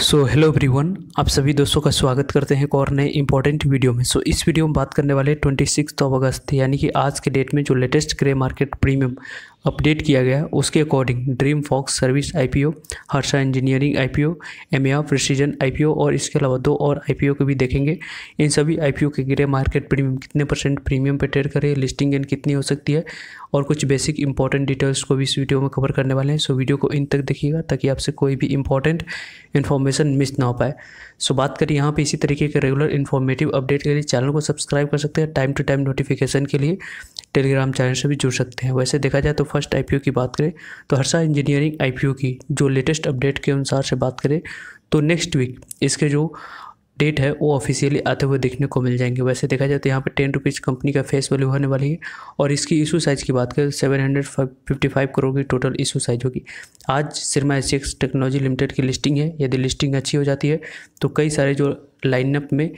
so hello everyone आप सभी दोस्तों का स्वागत करते हैं एक और नए इंपॉर्टेंट वीडियो में सो so, इस वीडियो में बात करने वाले ट्वेंटी सिक्स अगस्त यानी कि आज के डेट में जो latest grey market premium update किया गया उसके according dream fox service IPO Harsha engineering IPO एमया प्रिसीजन आईपीओ और इसके अलावा दो और आईपीओ को भी देखेंगे इन सभी आईपीओ के गिरे मार्केट प्रीमियम कितने परसेंट प्रीमियम पर ट्रेड करें लिस्टिंग गेन कितनी हो सकती है और कुछ बेसिक इंपॉर्टेंट डिटेल्स को भी इस वीडियो में कवर करने वाले हैं सो वीडियो को इन तक देखिएगा ताकि आपसे कोई भी इंपॉर्टेंट इन्फॉर्मेशन मिस ना हो पाए सो बात करें यहाँ पे इसी तरीके के रेगुलर इन्फॉर्मेटिव अपडेट के लिए चैनल को सब्सक्राइब कर सकते हैं टाइम टू टाइम नोटिफिकेशन के लिए टेलीग्राम चैनल से भी जुड़ सकते हैं वैसे देखा जाए तो फर्स्ट आई की बात करें तो हर्षा इंजीनियरिंग आई की जो लेटेस्ट अपडेट के अनुसार से बात करें तो नेक्स्ट वीक इसके जो डेट है वो ऑफिशियली आते हुए देखने को मिल जाएंगे वैसे देखा जाए तो यहाँ पर टेन रुपीज़ कंपनी का फेस वैल्यू होने वाली है और इसकी इशू साइज़ की बात करें seven hundred fifty five crore की टोटल इशू साइज़ होगी आज सिरमा एस टेक्नोलॉजी लिमिटेड की लिस्टिंग है यदि लिस्टिंग अच्छी हो जाती है तो कई सारे जो लाइनअप में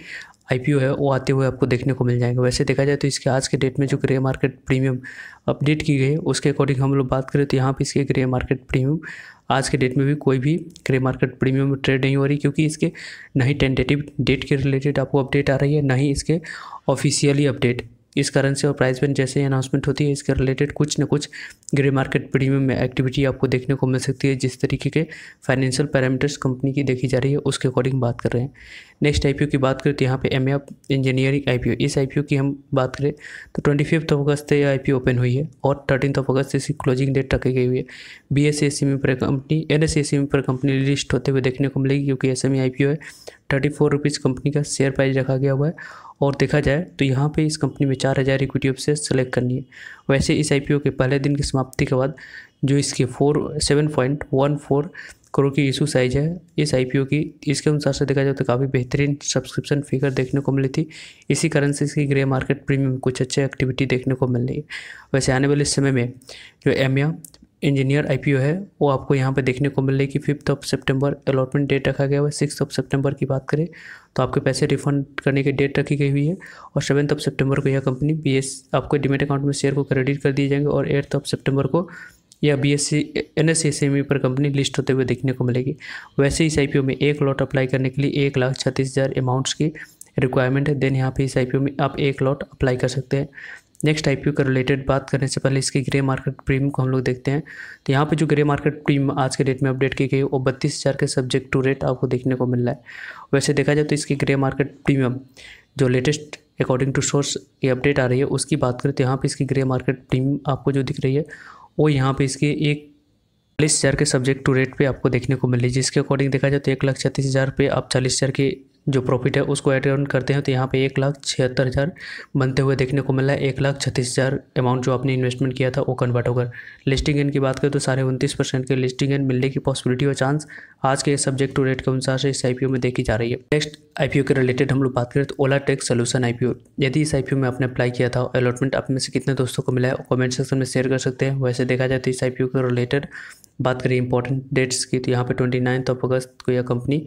आई है वो आते हुए आपको देखने को मिल जाएंगे वैसे देखा जाए तो इसके आज के डेट में जो ग्रे मार्केट प्रीमियम अपडेट की गई है उसके अकॉर्डिंग हम लोग बात करें तो यहाँ पे इसके ग्रे मार्केट प्रीमियम आज के डेट में भी कोई भी ग्रे मार्केट प्रीमियम ट्रेड नहीं हो रही क्योंकि इसके ना ही टेंटेटिव डेट के रिलेटेड आपको अपडेट आ रही है ना ही इसके ऑफिशियली अपडेट इस कारण से और प्राइस में जैसे ही अनाउंसमेंट होती है इसके रिलेटेड कुछ ना कुछ ग्रे मार्केट प्रीमियम में एक्टिविटी आपको देखने को मिल सकती है जिस तरीके के फाइनेंशियल पैरामीटर्स कंपनी की देखी जा रही है उसके अकॉर्डिंग बात कर रहे हैं नेक्स्ट आई की बात करें तो यहाँ पे एम एफ इंजीनियरिंग आई इस आई की हम बात करें तो ट्वेंटी फिफ्थ ऑफ अगस्त से आई ओपन हुई है और थर्टीन ऑफ अगस्त से इसकी क्लोजिंग डेट रखी गई हुई है बी एस एस में पर कंपनी एन एस एस में पर कंपनी लिस्ट होते हुए देखने को मिलेगी क्योंकि S M I P O है थर्टी फोर रुपीज़ कंपनी का शेयर प्राइस रखा गया हुआ है और देखा जाए तो यहाँ पे इस कंपनी में चार हज़ार इक्विटी ऑप्शन सेलेक्ट करनी है वैसे इस आई के पहले दिन की समाप्ति के बाद जो इसके four seven point one four crore की इशू साइज है इस आई की इसके अनुसार से देखा जाए तो काफ़ी बेहतरीन सब्सक्रिप्शन फिगर देखने को मिली थी इसी कारण से इसकी ग्रे मार्केट प्रीमियम कुछ अच्छे एक्टिविटी देखने को मिल रही है वैसे आने वाले समय में जो एमिया इंजीनियर आईपीओ है वो आपको यहाँ पे देखने को मिल रही कि फिफ्थ ऑफ सितंबर अलॉटमेंट डेट रखा गया है सिक्स ऑफ सितंबर की बात करें तो आपके पैसे रिफंड करने की डेट रखी गई हुई है और सेवन्थ ऑफ सितंबर को यह कंपनी बी आपके डिमेट अकाउंट में शेयर को क्रेडिट कर दिए जाएंगे और एट्थ ऑफ सितंबर को या B S C N S S M E पर कंपनी लिस्ट होते हुए देखने को मिलेगी वैसे इस आई पी ओ में एक लॉट अप्लाई करने के लिए एक लाख छत्तीस हज़ार अमाउंट्स की रिक्वायरमेंट है देन यहाँ पे इस आई पी ओ में आप एक लॉट अप्लाई कर सकते हैं नेक्स्ट आई पी ओ का रिलेटेड बात करने से पहले इसकी ग्रे मार्केट प्रीमियम को हम लोग देखते हैं तो यहाँ पे जो ग्रे मार्केट प्रीमियम आज के डेट में अपडेट की गई है वो बत्तीस हज़ार के सब्जेक्ट टू रेट आपको देखने को मिल रहा है वैसे देखा जाए तो इसकी ग्रे मार्केट प्रीमियम जो लेटेस्ट अकॉर्डिंग टू सोर्स ये अपडेट आ रही है उसकी बात करें तो यहाँ पे इसकी ग्रे मार्केट प्रीमियम आपको जो दिख रही है वो यहाँ पे इसके एक चालीस हज़ार के सब्जेक्ट टू रेट पे आपको देखने को मिले जिसके अकॉर्डिंग देखा जाए तो एक लाख छत्तीस हज़ार पे आप चालीस हज़ार के जो प्रॉफिट है उसको एड ऑन करते हैं तो यहाँ पे एक लाख छिहत्तर हज़ार बनते हुए देखने को मिला है एक लाख छत्तीस हज़ार अमाउंट जो आपने इन्वेस्टमेंट किया था वो कन्वर्ट होकर लिस्टिंग एन की बात करें तो साढ़े उनतीस परसेंट के लिस्टिंग एन मिलने की पॉसिबिलिटी और चांस आज के सब्जेक्ट टू रेट के अनुसार से इस आई में देखी जा रही है नेक्स्ट आई के रिलेटेड हम लोग बात करें तो ओला टेक्स सोल्यूशन आई यदि इस आई में आपने अप्लाई किया था अलॉटमेंट आप में से कितने दोस्तों को मिला है कमेंट सेक्शन में शेयर कर सकते हैं वैसे देखा जाए तो इस आई के रिलेटेड बात करें इंपॉर्टेंट डेट्स की तो यहाँ पर ट्वेंटी नाइन्थ ऑफ अगस्त को यह कंपनी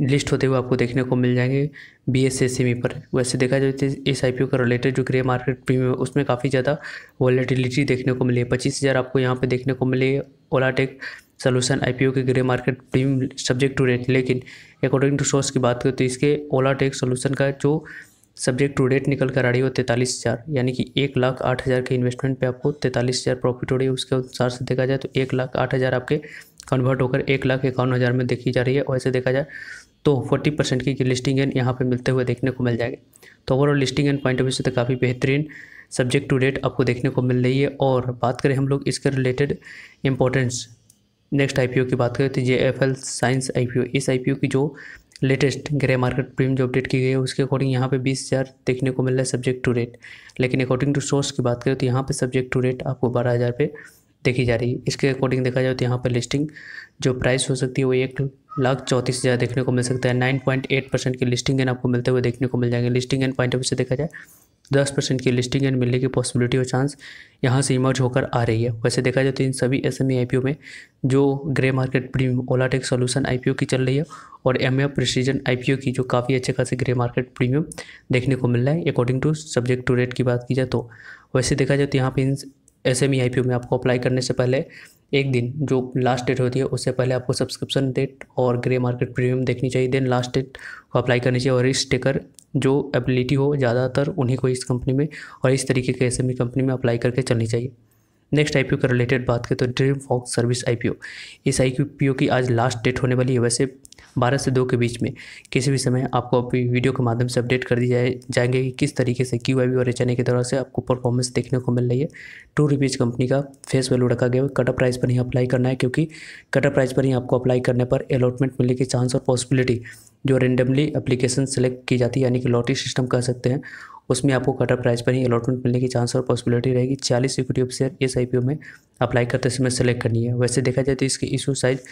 लिस्ट होते हुए आपको देखने को मिल जाएंगे B S S M E पर वैसे देखा जाए तो इस आई पी ओ का रिलेटेड जो ग्रे मार्केट प्रीमियम है उसमें काफ़ी ज़्यादा वॉलेटिलिटी देखने को मिली है पच्चीस हज़ार आपको यहाँ पे देखने को मिली है ओलाटेक सोल्यूशन आई पी ओ के grey market premium subject to rate लेकिन अकॉर्डिंग टू सोर्स की बात करें तो इसके ओलाटेक सोल्यूशन का जो सब्जेक्ट टू रेट निकल कर आ रही है वो तैंतालीस हज़ार यानी कि एक लाख आठ हज़ार के इन्वेस्टमेंट पे आपको तैंतालीस हज़ार प्रॉफिट हो रही है उसके अनुसार से देखा जाए तो एक लाख आठ हज़ार आपके कन्वर्ट होकर एक लाख इक्यावन हज़ार में देखी जा रही है वैसे देखा जाए तो 40 परसेंट की लिस्टिंग एंड यहाँ पे मिलते हुए देखने को मिल जाएगा तो overall listing and point of view से तो काफ़ी बेहतरीन सब्जेक्ट टू डेट आपको देखने को मिल रही है और बात करें हम लोग इसके रिलेटेड इंपॉर्टेंस नेक्स्ट आई की बात करें तो जे एफ एल साइंस आई इस आई की जो लेटेस्ट ग्रे मार्केट प्रीमियम जो अपडेट की गई है उसके अकॉर्डिंग यहाँ पे बीस हज़ार देखने को मिल रहा है सब्जेक्ट टू रेट लेकिन अकॉर्डिंग टू सोर्स की बात करें तो यहाँ पे सब्जेक्ट टू रेट आपको बारह हज़ार पे देखी जा रही है इसके अकॉर्डिंग देखा जाए तो यहाँ पर लिस्टिंग जो प्राइस हो सकती है वो एक लाख चौंतीस हज़ार देखने को मिल सकता है नाइन पॉइंट एट परसेंट की लिस्टिंग एन आपको मिलते हुए देखने को मिल जाएंगे लिस्टिंग एन पॉइंट ऑफ से देखा जाए दस परसेंट की लिस्टिंग एन मिलने की पॉसिबिलिटी और चांस यहाँ से इमर्ज होकर आ रही है वैसे देखा जाए तो इन सभी एस एम e में जो grey market premium Ola tech solution I की चल रही है और एम एफ प्रिसीजन आई की जो काफ़ी अच्छे खासे ग्रे मार्केट प्रीमियम देखने को मिल रहा है according to subject to rate की बात की जाए तो वैसे देखा जाए तो यहाँ पर इन एस एम e में आपको अप्लाई करने से पहले एक दिन जो लास्ट डेट होती है उससे पहले आपको सब्सक्रिप्शन डेट और ग्रे मार्केट प्रीमियम देखनी चाहिए देन लास्ट डेट को अप्लाई करनी चाहिए और इस टेकर जो एबिलिटी हो ज़्यादातर उन्हीं को इस कंपनी में और इस तरीके के एस कंपनी e में अप्लाई करके चलनी चाहिए नेक्स्ट आई का रिलेटेड बात करें तो ड्रीम फॉक्स सर्विस आई इस आई की आज लास्ट डेट होने वाली है वैसे बारह से दो के बीच में किसी भी समय आपको अपनी वीडियो के माध्यम से अपडेट कर दिया जाए जाएंगे कि किस तरीके से क्यू और एच के द्वारा से आपको परफॉर्मेंस देखने को मिल रही है टू रुपीज़ कंपनी का फेस वैल्यू रखा गया है कटअप प्राइस पर ही अप्लाई करना है क्योंकि कटअप प्राइस पर ही आपको अप्लाई करने पर अलॉटमेंट मिलने की चांस और पॉसिबिलिटी जो रेंडमली अप्लीकेशन सेलेक्ट की जाती है यानी कि लॉटरी सिस्टम कह सकते हैं उसमें आपको कटर प्राइस पर ही अलॉटमेंट मिलने की चांस और पॉसिबिलिटी रहेगी चालीस इक्विटी ऑफ शेयर इस आई में अप्लाई करते समय सेलेक्ट करनी है वैसे देखा जाए तो इसकी इशू साइज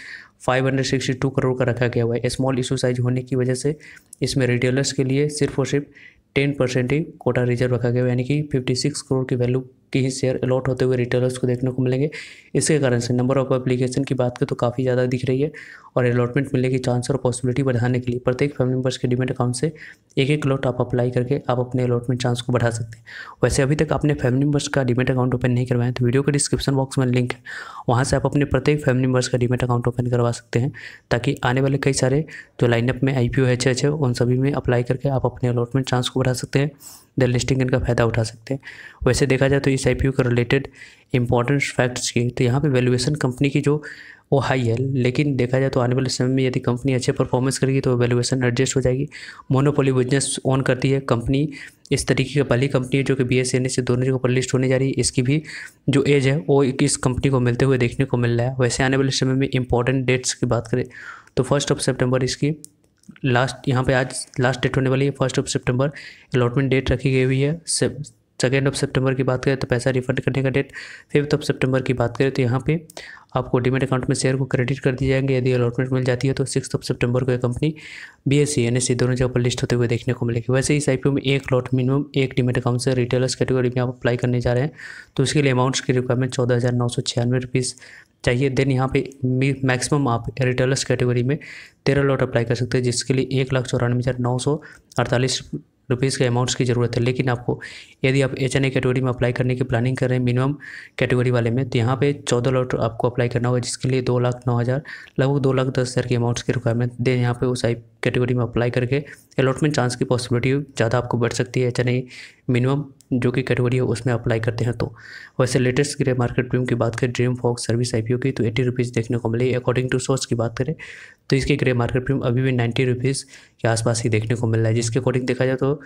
562 करोड़ का रखा गया हुआ है स्मॉल इशू साइज होने की वजह से इसमें रिटेलर्स के लिए सिर्फ और सिर्फ टेन परसेंट ही कोटा रिजर्व रखा गया है यानी कि फिफ्टी सिक्स करोड़ की वैल्यू के शेयर अलॉट होते हुए रिटेलर्स को देखने को मिलेंगे इसके कारण से नंबर ऑफ एप्लीकेशन की बात करें तो काफ़ी ज़्यादा दिख रही है और अलॉटमेंट मिलने की चांस और पॉसिबिलिटी बढ़ाने के लिए प्रत्येक फैमिली मेम्बर्स के डिमेट अकाउंट से एक एक लॉट आप अप्लाई करके आप अपने अलॉटमेंट चांस को बढ़ा सकते हैं वैसे अभी तक आपने फैमिली मेम्बर्स का डिमेट अकाउंट ओपन नहीं करवाया तो वीडियो के डिस्क्रिप्शन बॉक्स में लिंक है वहाँ से आप अपने प्रत्येक फैमिली मेम्बर्स का डिमेट अकाउंट ओपन करवा सकते हैं ताकि आने वाले कई सारे जो लाइनअप में आई पी ओ है उन सभी में अप्लाई करके आप अपने अलॉटमेंट चांस को बढ़ा सकते हैं द लिस्टिंग इनका फ़ायदा उठा सकते हैं वैसे देखा जाए तो इस आई का रिलेटेड इंपॉर्टेंट फैक्ट्स की तो यहाँ पे वैल्यूएशन कंपनी की जो वो हाई है लेकिन देखा जाए तो आने वाले समय में यदि कंपनी अच्छे परफॉर्मेंस करेगी तो वैल्यूएशन एडजस्ट हो जाएगी मोनोपोली बिजनेस ऑन करती है कंपनी इस तरीके की पहली कंपनी है जो कि बी एस एन से दोनों जगह पर लिस्ट होने जा रही है इसकी भी जो एज है वो इस कंपनी को मिलते हुए देखने को मिल रहा है वैसे आने वाले समय में इंपॉर्टेंट डेट्स की बात करें तो फर्स्ट ऑफ सेप्टेम्बर इसकी लास्ट यहाँ पे आज लास्ट डेट होने वाली है फर्स्ट ऑफ सितंबर अलॉटमेंट डेट रखी गई हुई है सेकेंड ऑफ सेप्टेम्बर की बात करें तो पैसा रिफंड करने का डेट फिफ्थ ऑफ सेप्टेम्बर की बात करें तो यहाँ पे आपको डिमेट अकाउंट में शेयर को क्रेडिट कर दिए जाएंगे यदि अलॉटमेंट मिल जाती है तो सिक्स ऑफ सेप्टेम्बर को company B S C N S C दोनों जगह पर लिस्ट होते हुए देखने को मिलेगी वैसे इस आई पी में एक लॉट मिनिमम एक डिमेट अकाउंट से रिटेलर्स कैटेगरी में आप अप्लाई करने जा रहे हैं तो उसके लिए अमाउंट्स की रिक्वायरमेंट चौदह हज़ार नौ सौ छियानवे रुपीज़ चाहिए देन यहाँ पे मैक्सिमम आप रिटेलर्स कैटेगरी में तेरह लॉट अप्लाई कर सकते हैं जिसके लिए एक लाख चौरानवे हज़ार नौ सौ अड़तालीस रुपीज़ के अमाउंट्स की ज़रूरत है लेकिन आपको यदि आप एच एन ए कैटेगरी में अप्लाई करने की प्लानिंग कर रहे हैं मिनिमम कैटेगरी वाले में तो यहाँ पे चौदह लॉट आपको अप्लाई करना होगा जिसके लिए दो लाख नौ हज़ार लगभग दो लाख दस हज़ार के अमाउंट्स की रिक्वायरमेंट दे यहाँ पे उस आई कैटेगरी में अप्लाई करके अलॉटमेंट चांस की पॉसिबिलिटी ज़्यादा आपको बढ़ सकती है एच एन ए मिनिमम जो कि कैटेगरी है उसमें अप्लाई करते हैं तो वैसे लेटेस्ट ग्रे मार्केट प्रीम की बात करें ड्रीम फॉक्स सर्विस आईपीओ की तो एट्टी रुपीज़ देखने को मिली अकॉर्डिंग टू सोर्स की बात करें तो इसके ग्रे मार्केट प्रीम अभी भी नाइन्टी रुपीज़ के आसपास ही देखने को मिल रहा है जिसके अकॉर्डिंग देखा जाए तो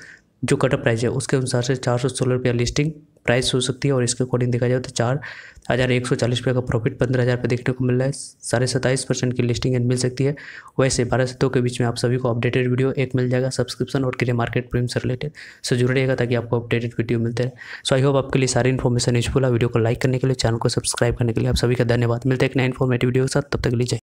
जो कटअप प्राइस है उसके अनुसार से चार सौ सोलह रुपया लिस्टिंग प्राइस हो सकती है और इसके अकॉर्डिंग देखा जाए तो चार हज़ार एक सौ चालीस रुपये का प्रॉफिट पंद्रह हज़ार रुपये देखने को मिल रहा है साढ़े सत्ताईस परसेंट की लिस्टिंग एंड मिल सकती है वैसे बारह से दो के बीच में आप सभी को अपडेटेड वीडियो एक मिल जाएगा सब्सक्रिप्शन और क्रिया मार्केट प्रीम से रिलेटेड से जुड़े रहेगा ताकि आपको अपडेटेड वीडियो मिलते रहे सो आई होप आपके लिए सारी इन्फॉर्मेशन यूजफुल है वीडियो को लाइक करने के लिए चैनल को सब्सक्राइब करने के लिए आप सभी का धन्यवाद मिलते हैं एक नए इन्फॉर्मेटिव वीडियो के साथ तब तक लीजिए